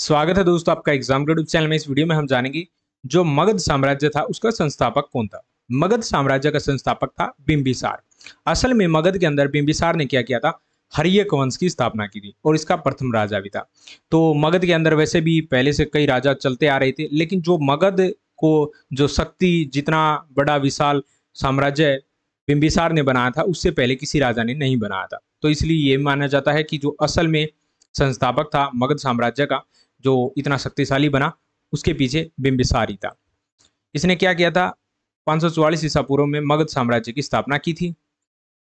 स्वागत है दोस्तों आपका एग्जाम ग्रेड चैनल में इस वीडियो में हम जानेंगे जो मगध साम्राज्य था उसका संस्थापक कौन था मगध साम्राज्य का संस्थापक था बिंबिसार असल में मगध के अंदर बिंबिसार ने क्या किया था हरियक वंश की स्थापना की थी और इसका प्रथम राजा भी था तो मगध के अंदर वैसे भी पहले से कई राजा चलते आ रहे थे लेकिन जो मगध को जो शक्ति जितना बड़ा विशाल साम्राज्य बिंबिसार ने बनाया था उससे पहले किसी राजा ने नहीं बनाया था तो इसलिए ये माना जाता है कि जो असल में संस्थापक था मगध साम्राज्य का जो इतना शक्तिशाली बना उसके पीछे बिंबिसारी था इसने क्या किया था पाँच सौ ईसा पूर्व में मगध साम्राज्य की स्थापना की थी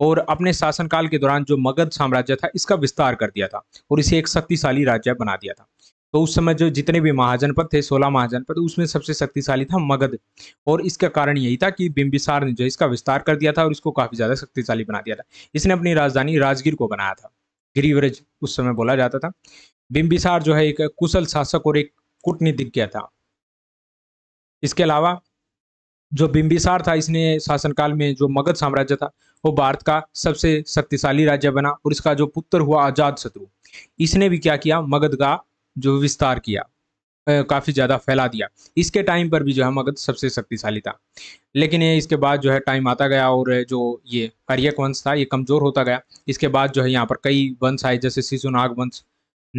और अपने शासनकाल के दौरान जो मगध साम्राज्य था इसका विस्तार कर दिया था और इसे एक शक्तिशाली राज्य बना दिया था तो उस समय जो जितने भी महाजनपद थे सोलह महाजनपद उसमें सबसे शक्तिशाली था मगध और इसका कारण यही था कि बिंबिसार ने जो इसका विस्तार कर दिया था और इसको काफी ज्यादा शक्तिशाली बना दिया था इसने अपनी राजधानी राजगीर को बनाया था गिरिवरज उस समय बोला जाता था बिम्बिसार जो है एक कुशल शासक और एक कूटनीतिज्ञ था इसके अलावा जो बिम्बिसार था इसने शासनकाल में जो मगध साम्राज्य था वो भारत का सबसे शक्तिशाली राज्य बना और इसका जो पुत्र हुआ आजाद शत्रु इसने भी क्या किया मगध का जो विस्तार किया काफ़ी ज़्यादा फैला दिया इसके टाइम पर भी जो है मगध सबसे शक्तिशाली था लेकिन ये इसके बाद जो है टाइम आता गया और जो ये हरियक वंश था ये कमज़ोर होता गया इसके बाद जो है यहाँ पर कई वंश आए जैसे शिशुनाग वंश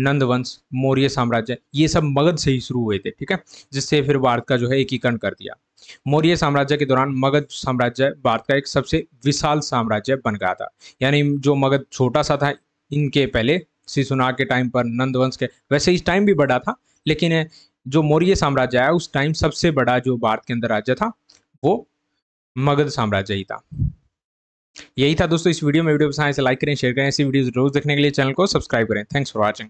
नंदवंश मौर्य साम्राज्य ये सब मगध से ही शुरू हुए थे ठीक है जिससे फिर भारत का जो है एकीकरण कर दिया मौर्य साम्राज्य के दौरान मगध साम्राज्य भारत का एक सबसे विशाल साम्राज्य बन गया था यानी जो मगध छोटा सा था इनके पहले शिशुनाग के टाइम पर नंदवंश के वैसे इस टाइम भी बड़ा था लेकिन जो मौर्य साम्राज्य आया उस टाइम सबसे बड़ा जो भारत के अंदर राज्य था वो मगध साम्राज्य ही था यही था दोस्तों इस वीडियो में वीडियो पसंद आए लाइक तो करें शेयर करें ऐसी वीडियोस रोज देखने के लिए चैनल को सब्सक्राइब करें थैंक्स फॉर वॉचिंग